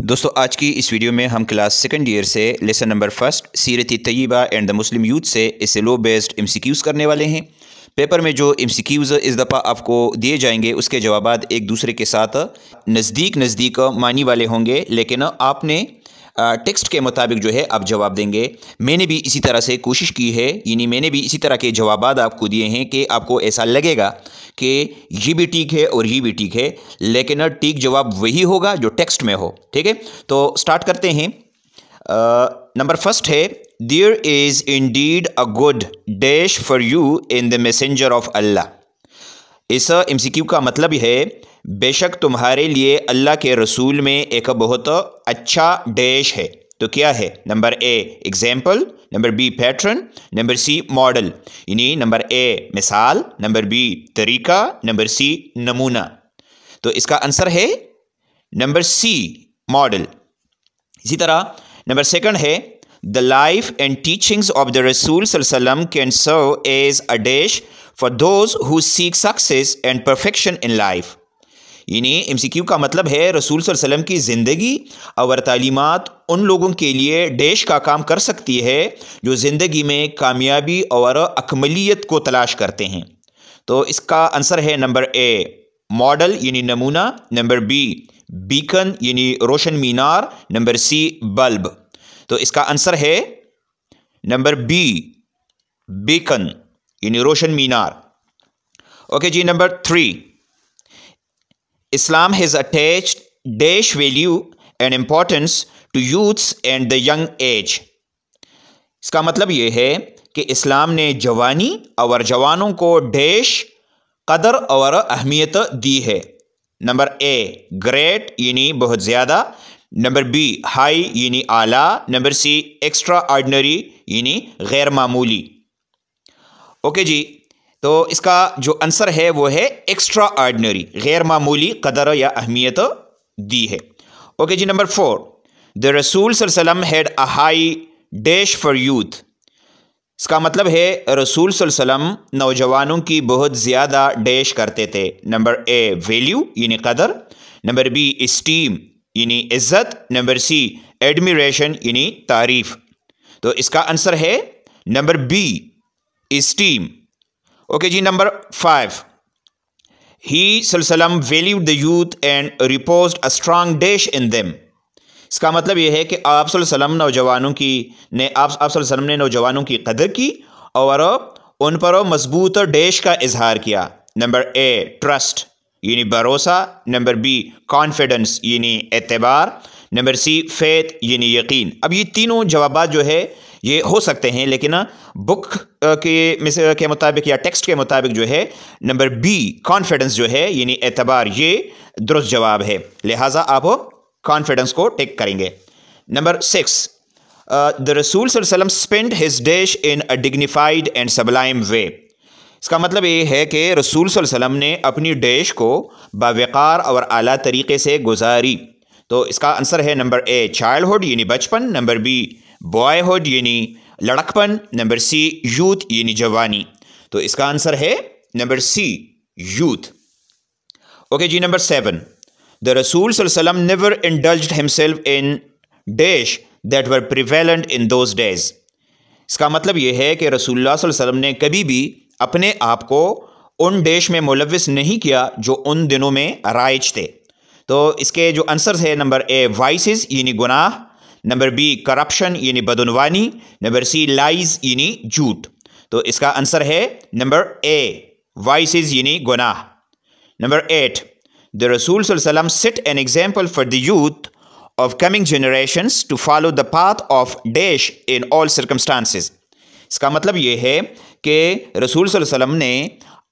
दोस्तों आज की इस वीडियो में हम क्लास सेकेंड ईयर से lesson number first Seerat Tayyaba and the Muslim youth से इसे लो बेस्ड एम करने वाले हैं पेपर में जो एम इस दफ़ा आपको दिए जाएंगे उसके जवाब एक दूसरे के साथ नज़दीक नज़दीक मानी वाले होंगे लेकिन आपने टेक्स्ट के मुताबिक जो है आप जवाब देंगे मैंने भी इसी तरह से कोशिश की है यानी मैंने भी इसी तरह के जवाब आपको दिए हैं कि आपको ऐसा लगेगा कि ये भी ठीक है और ये भी ठीक है लेकिन ठीक जवाब वही होगा जो टेक्स्ट में हो ठीक है तो स्टार्ट करते हैं नंबर फर्स्ट है there is indeed a good dash for you in the messenger of Allah इस क्यू का मतलब है बेशक तुम्हारे लिए अल्लाह के रसूल में एक बहुत अच्छा डैश है तो क्या है number A example number B pattern number C model यानी नंबर ए मिसाल नंबर बी तरीका नंबर सी नमूना तो इसका आंसर है नंबर सी मॉडल इसी तरह नंबर सेकंड है the life and teachings of the रसूल सल्लम can serve as a dash for those who seek success and perfection in life यानी एम सी क्यू का मतलब है रसूल सल्लम की ज़िंदगी और तालीमत उन लोगों के लिए देश का काम कर सकती है जो ज़िंदगी में कामयाबी और अकमलीत को तलाश करते हैं तो इसका आंसर है नंबर ए मॉडल यानी नमूना नंबर बी बीकन यानी रोशन मीनार नंबर सी बल्ब तो इसका आंसर है नंबर बी बीकन यानी रोशन मीनार ओके जी number three Islam has attach dash value and importance to youths and the young age इसका मतलब ये है कि इस्लाम ने जवानी और जवानों को डैश कदर और अहमियत दी है नंबर ए ग्रेट यानी बहुत ज़्यादा नंबर बी हाई यानी आला नंबर सी एक्स्ट्रा आर्डनरी यानी गैर मामूली ओके जी तो इसका जो आंसर है वो है एक्स्ट्रा ऑर्डनरी गैर मामूली कदर या अहमियत दी है ओके जी नंबर फोर द रसूल सल्लम had a high dash for youth इसका मतलब है रसूल सल्लम नौजवानों की बहुत ज़्यादा डैश करते थे नंबर ए वैल्यू यानी कदर नंबर बी इस्टीम यानी इज़्ज़त नंबर सी एडमिरेशन यानी तारीफ़ तो इसका आंसर है नंबर बी स्टीम ओके जी नंबर फाइव ही सल्लम valued the youth and repose a strong dash in them इसका मतलब यह है कि आप सल्लम नौजवानों की ने आप आप सल्लम ने नौजवानों की कदर की और उन पर मजबूत डेश का इजहार किया नंबर ए ट्रस्ट यानी भरोसा नंबर बी कॉन्फिडेंस यानी एतबार नंबर सी फेत यानी यकीन अब ये तीनों जवाब जो है ये हो सकते हैं लेकिन बुक के के मुताबिक या टेक्स्ट के मुताबिक जो है नंबर बी कॉन्फिडेंस जो है यानी एतबार ये दुरुस्त जवाब है लिहाजा आप कॉन्फिडेंस को टेक करेंगे नंबर सिक्स द रसूल सल्लम spend his dash in a dignified and sublime way इसका मतलब ये है कि रसूल सल्लम ने अपनी डेश को बावक़ार और अली तरीके से गुजारी तो इसका आंसर है नंबर ए चाइल्डहुड यानी बचपन नंबर बी बॉयहुड यानी लड़कपन नंबर सी यूथ यानी जवानी तो इसका आंसर है नंबर सी यूथ ओके जी नंबर सेवन द रसूल सल्लम never indulge himself in dash that were prevalent in those days इसका मतलब यह है कि रसूलुल्लाह सल्लम ने कभी भी अपने आप को उन डैश में मुलविस नहीं किया जो उन दिनों में राइज थे तो इसके जो आंसर्स है नंबर ए वाइसिस यानी गुनाह नंबर बी करप्शन यानी बदनवानी नंबर सी लाइज यानी झूठ तो इसका आंसर है नंबर ए वाइसिस यानी गुनाह नंबर एट द रसूल सल्लम set an example for the youth of coming generation to follow the path of dash in all circumstances इसका मतलब ये है कि रसूल सल्लम ने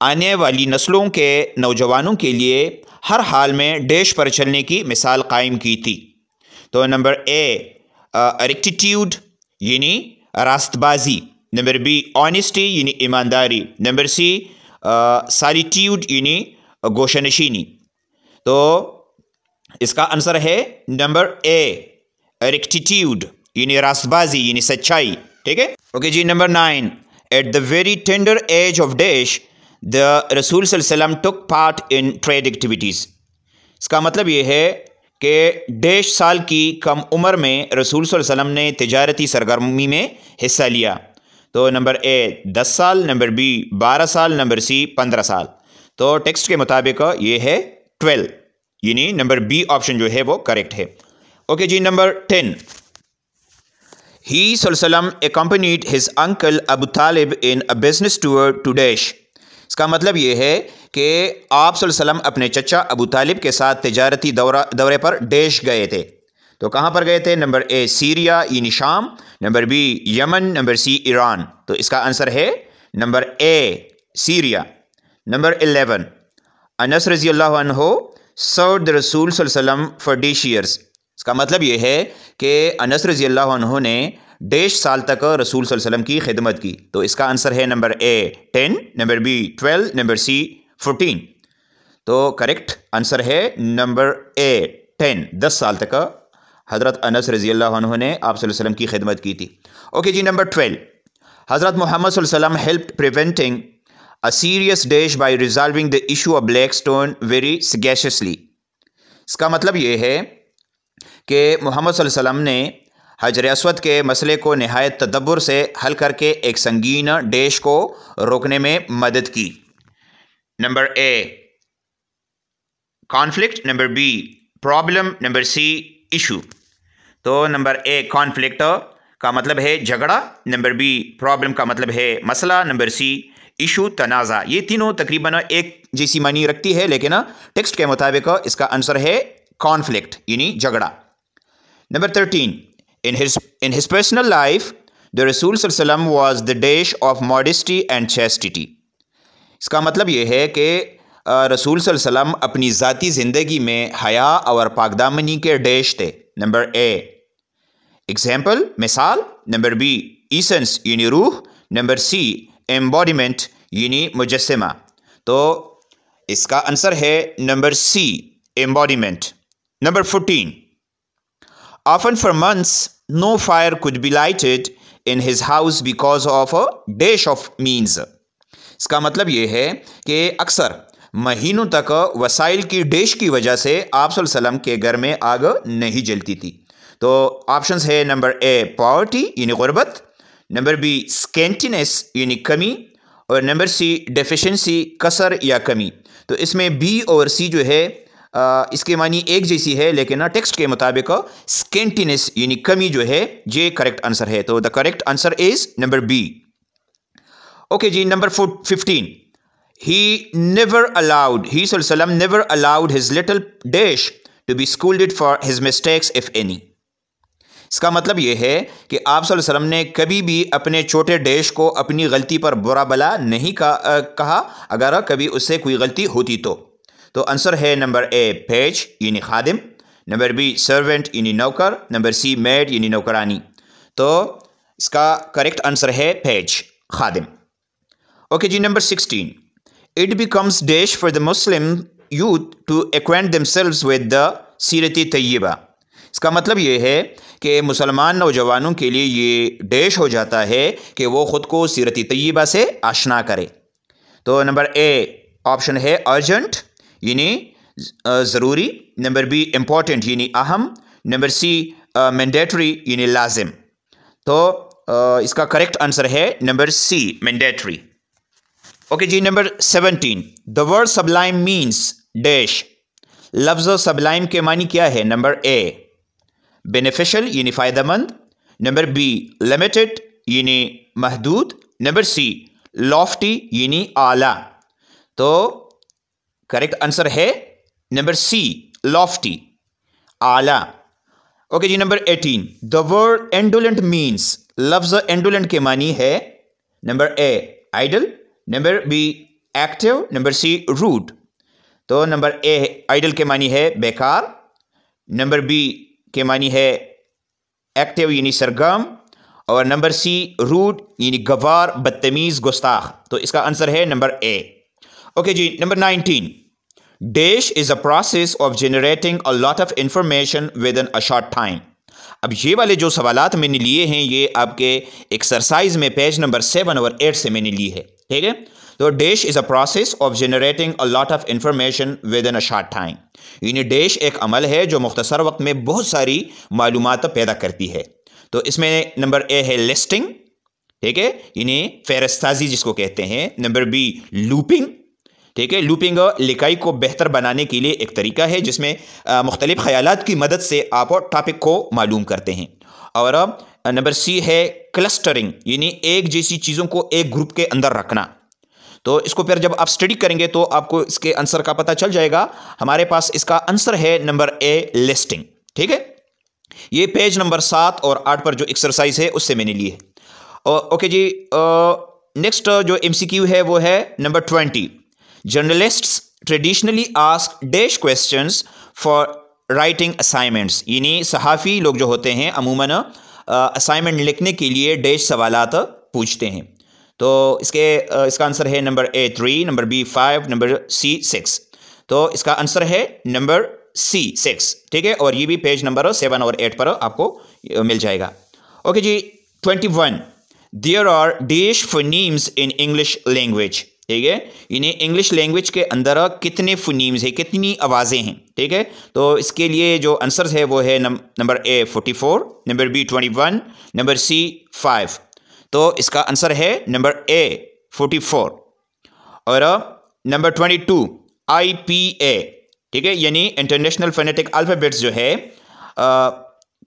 आने वाली नस्लों के नौजवानों के लिए हर हाल में डैश पर चलने की मिसाल कायम की थी तो नंबर ए रेक्टिट्यूड यानी रास्तबाजी नंबर बी ऑनेस्टी यानी ईमानदारी नंबर सी सालिट्यूड यानी गोशनशीनी तो इसका आंसर है नंबर ए रेक्टिट्यूड यानी रास्तबाजी यानी सच्चाई ठीक है ओके जी number nine at the very tender age of dash the रसूल सल्लम took part in trade activities इसका मतलब ये है कि डेढ़ साल की कम उम्र में रसूल वसम ने तजारती सरगर्मी में हिस्सा लिया तो नंबर ए दस साल नंबर बी बारह साल नंबर सी पंद्रह साल तो टेक्स्ट के मुताबिक ये है ट्वेल्व यानी नंबर बी ऑप्शन जो है वो करेक्ट है ओके जी नंबर टेन ही सल्लम accompanied his uncle Abu Talib in a business tour to dash इसका मतलब ये है कि आप सल्लम अपने चचा अबू तालिब के साथ तजारती दौरा दौरे पर डेश गए थे तो कहाँ पर गए थे नंबर ए सीरिया ई निशाम number B Yemen number C Iran तो इसका आंसर है number A Syria number eleven Anas रजी अल्लाह सर्व द रसूल सल्लम फॉर डिश ईयर्स इसका मतलब ये है कि अनस रजी अल्लाह ने डेढ़ साल तक रसूल वसल्लम की खिदमत की तो इसका आंसर है number A ten number B twelve number C fourteen तो करेक्ट आंसर है नंबर ए टेन दस साल तक हज़रत अनस रजी अल्लाह ने आप वसलम की खिदमत की थी ओके जी नंबर ट्वेल्व हज़रत मोहम्मद वसल्लम help preventing a serious dash by resolving the issue of black stone very sagaciously इसका मतलब ये है कि मोहम्मद ने हजर असवद के मसले को नहायत तदब्बर से हल करके एक संगीन डेश को रोकने में मदद की number A conflict number B problem number C issue तो नंबर ए कॉन्फ्लिक्ट का मतलब है झगड़ा नंबर बी प्रॉब्लम का मतलब है मसला नंबर सी इशू तनाज़ा ये तीनों तकरीबन एक जैसी मानी रखती है लेकिन टेक्स्ट के मुताबिक इसका आंसर है कॉन्फ्लिक्ट यानी झगड़ा number thirteen In his, in his personal life, the Rasul was the dash of modesty and chastity. इसका मतलब ये है कि रसूल वसम अपनी ज़ाती ज़िंदगी में हया और पागदामनी के डैश थे नंबर ए एग्जाम्पल मिसाल नंबर बी ईसंस यानी रूह नंबर सी एम्बॉडीमेंट यानी मुजस्मा तो इसका आंसर है number C embodiment number fourteen Often for months, no fire could be lighted in his house because of a dash of means. इसका मतलब ये है कि अक्सर महीनों तक वसाइल की डेश की वजह से आप वसल्लम के घर में आग नहीं जलती थी तो ऑप्शन है नंबर ए पावर्टी यानी गुर्बत नंबर बी स्केंटिनेस यानी कमी और नंबर सी डेफिशेंसी कसर या कमी तो इसमें बी और सी जो है इसके मानी एक जैसी है लेकिन ना टेक्स्ट के मुताबिक स्केंटिनेस यानी कमी जो है ये करेक्ट आंसर है तो the correct answer is number B okay जी number fifteen he never allowed he seldom never allowed his little dash to be schooled for his mistakes if any इसका मतलब यह है कि आप वसल्लम ने कभी भी अपने छोटे डैश को अपनी गलती पर बुरा भला नहीं कहा अगर कभी उससे कोई गलती होती तो तो आंसर है नंबर ए पेज यानी खादिम नंबर बी सर्वेंट यानी नौकर नंबर सी मेड यानी नौकरानी तो इसका करेक्ट आंसर है पेज खादिम ओके जी number sixteen it becomes dash for the Muslim youth to acquaint themselves with the सीरत तय्यबा इसका मतलब ये है कि मुसलमान नौजवानों के लिए ये डैश हो जाता है कि वो ख़ुद को सीरत तय्यबा से आशना करें तो नंबर ए ऑप्शन है अर्जेंट यानी ज़रूरी नंबर बी इम्पॉर्टेंट यानी अहम नंबर सी मैंडेटरी यानी लाजिम तो आ, इसका करेक्ट आंसर है नंबर सी मैंडेटरी ओके जी number seventeen the word sublime means dash लफ्ज़ सबलाइम के मानी क्या है नंबर ए बेनिफिशल यानी फ़ायदेमंद नंबर बी लिमिटेड यानी महदूद नंबर सी लॉफ्टी यानी आला तो करेक्ट आंसर है नंबर सी लॉफ्टी आला ओके जी number eighteen the word indolent means लफ्ज एंडोलेंट के मानी है number A idle number B active number C root तो नंबर ए आइडल के मानी है बेकार नंबर बी के मानी है एक्टिव यानी सरगम और नंबर सी रूट यानी गवार बदतमीज़ गुस्ताख तो इसका आंसर है नंबर ए ओके जी number nineteen dash is a process of generating a lot of information within a short time अब ये वाले जो सवाल मैंने लिए हैं ये आपके एक्सरसाइज में पेज नंबर सेवन और एट से मैंने लिए है ठीक है तो dash is a process of generating a lot of information within a short time यानी डेश एक अमल है जो मुख्तसर वक्त में बहुत सारी मालूम पैदा करती है तो इसमें नंबर ए है लिस्टिंग ठीक है यानी फेरस्ताजी जिसको कहते हैं नंबर बी लूपिंग ठीक है लूपिंग लिकाई को बेहतर बनाने के लिए एक तरीका है जिसमें मुख्तलिफ ख्याल की मदद से आप टॉपिक को मालूम करते हैं और नंबर सी है क्लस्टरिंग यानी एक जैसी चीज़ों को एक ग्रुप के अंदर रखना तो इसको फिर जब आप स्टडी करेंगे तो आपको इसके आंसर का पता चल जाएगा हमारे पास इसका आंसर है नंबर ए लिस्टिंग ठीक है ये पेज नंबर सात और आठ पर जो एक्सरसाइज है उससे मैंने ली है ओके जी नेक्स्ट जो एमसीक्यू है वो है number twenty journalists traditionally ask dash question for writing assignments यानी सहाफ़ी लोग जो होते हैं अमूमन असाइनमेंट लिखने के लिए डैश सवाल पूछते हैं तो इसके इसका आंसर है number A three number B five number C six तो इसका आंसर है नंबर सी सिक्स ठीक है और ये भी पेज नंबर सेवन और एट पर आपको मिल जाएगा ओके जी twenty one there are dash phonemes in English language ठीक है इन्हें इंग्लिश लैंग्वेज के अंदर कितने फुनीम्स है कितनी आवाज़ें हैं ठीक है तो इसके लिए जो आंसर्स है वो है number A forty four number B twenty one number C five तो इसका आंसर है नंबर ए फोर्टी फोर और number twenty two I P A ठीक है यानी इंटरनेशनल फोनेटिक अल्फ़ाबेट्स जो है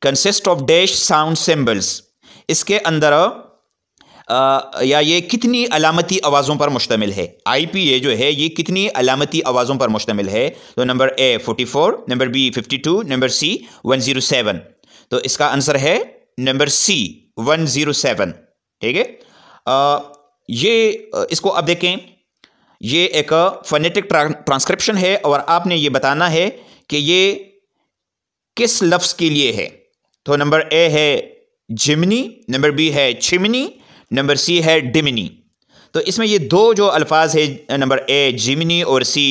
consist of dash sound symbols इसके अंदर आ, या ये कितनी अलामती आवाज़ों पर मुश्तमिल है आई पी ए जो है ये कितनी अलामती आवाज़ों पर मुश्तमिल है तो number A forty four number B fifty two number C one zero seven तो इसका आंसर है number C one zero seven ठीक है ये इसको अब देखें ये एक फनेटिक ट्रांसक्रिप्शन है और आपने ये बताना है कि ये किस लफ्ज़ के लिए है तो नंबर ए है जिमनी नंबर बी है छिमनी नंबर सी है डिमिनी तो इसमें ये दो जो अल्फाज है नंबर ए जिमनी और सी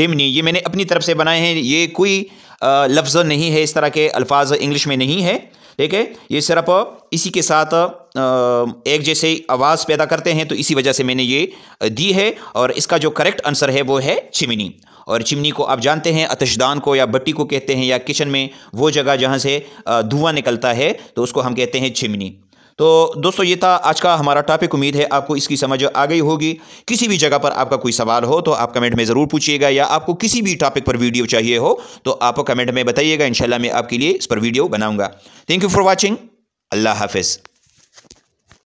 डिमनी ये मैंने अपनी तरफ से बनाए हैं ये कोई लफ्ज़ नहीं है इस तरह के अल्फाज इंग्लिश में नहीं है ठीक है ये सिर्फ इसी के साथ एक जैसे आवाज़ पैदा करते हैं तो इसी वजह से मैंने ये दी है और इसका जो करेक्ट आंसर है वो है चिमनी और चिमनी को आप जानते हैं अतशदान को या बट्टी को कहते हैं या किचन में वो जगह जहाँ से धुआं निकलता है तो उसको हम कहते हैं चिमनी तो दोस्तों ये था आज का हमारा टॉपिक उम्मीद है आपको इसकी समझ आ गई होगी किसी भी जगह पर आपका कोई सवाल हो तो आप कमेंट में ज़रूर पूछिएगा या आपको किसी भी टॉपिक पर वीडियो चाहिए हो तो आप कमेंट में बताइएगा इन मैं आपके लिए इस पर वीडियो बनाऊंगा थैंक यू फॉर वॉचिंग अल्लाह हाफिज़